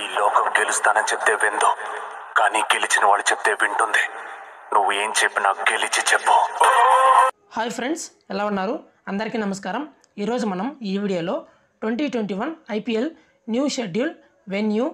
ఈ లోకం గెలుస్తానని చెప్తే విందు కానీ గెలిచిన వాళ్ళు చెప్తే వింటుంది నువ్వు ఏం చెప్పినా గెలిచి చెప్పు హాయ్ ఫ్రెండ్స్ ఎలా ఉన్నారు అందరికీ నమస్కారం ఈరోజు మనం ఈ వీడియోలో twenty twenty one IPL new schedule venue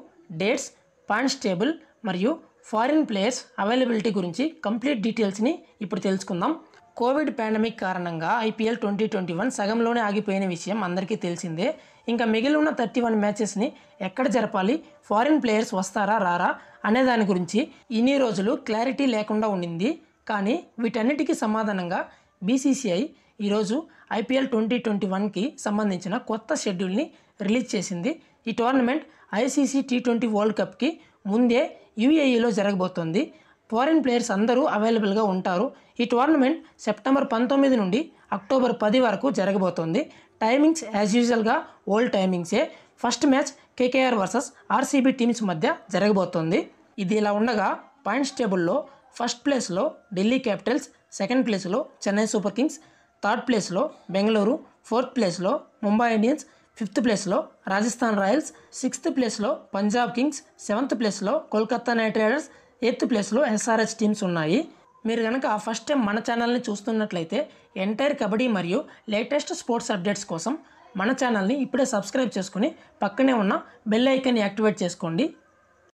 dates points table మరియు ఫారిన్ ప్లేయర్స్ అవైలబిలిటీ గురించి కంప్లీట్ డీటెయిల్స్ని ఇప్పుడు తెలుసుకుందాం కోవిడ్ పాండమిక్ కారణంగా ఐపీఎల్ ట్వంటీ ట్వంటీ వన్ సగంలోనే ఆగిపోయిన విషయం అందరికీ తెలిసిందే ఇంకా మిగిలి ఉన్న థర్టీ వన్ మ్యాచెస్ని ఎక్కడ జరపాలి ఫారిన్ ప్లేయర్స్ వస్తారా రారా అనే దాని గురించి ఇన్ని రోజులు క్లారిటీ లేకుండా ఉండింది కానీ వీటన్నిటికీ సమాధానంగా బీసీసీఐ ఈరోజు ఐపీఎల్ ట్వంటీ ట్వంటీ వన్కి సంబంధించిన కొత్త షెడ్యూల్ని రిలీజ్ చేసింది ఈ tournament ICC T twenty world కప్కి ముందే యూఏఈలో జరగబోతోంది ఫారిన్ ప్లేయర్స్ అందరూ అవైలబుల్గా ఉంటారు ఈ టోర్నమెంట్ సెప్టెంబర్ పంతొమ్మిది నుండి అక్టోబర్ పది వరకు జరగబోతోంది టైమింగ్స్ యాజ్ యూజువల్గా ఓల్డ్ టైమింగ్సే first match KKR versus RCB teams మధ్య జరగబోతోంది ఇది ఇలా ఉండగా పాయింట్స్ టేబుల్లో ఫస్ట్ ప్లేస్లో ఢిల్లీ క్యాపిటల్స్ సెకండ్ ప్లేస్లో చెన్నై సూపర్ కింగ్స్ థర్డ్ ప్లేస్లో బెంగళూరు ఫోర్త్ ప్లేస్లో ముంబై ఇండియన్స్ ఫిఫ్త్ ప్లేస్లో రాజస్థాన్ రాయల్స్ సిక్స్త్ ప్లేస్లో పంజాబ్ కింగ్స్ సెవెంత్ ప్లేస్లో కోల్కతా నైట్ రైడర్స్ ఎయిత్ ప్లేస్లో ఎస్ఆర్హెచ్ టీమ్స్ ఉన్నాయి మీరు కనుక ఫస్ట్ టైం మన ఛానల్ని చూస్తున్నట్లయితే ఎంటైర్ కబడ్డీ మరియు లేటెస్ట్ స్పోర్ట్స్ అప్డేట్స్ కోసం మన ఛానల్ని ఇప్పుడే సబ్స్క్రైబ్ చేసుకుని పక్కనే ఉన్న బెల్ ఐకన్ యాక్టివేట్ చేసుకోండి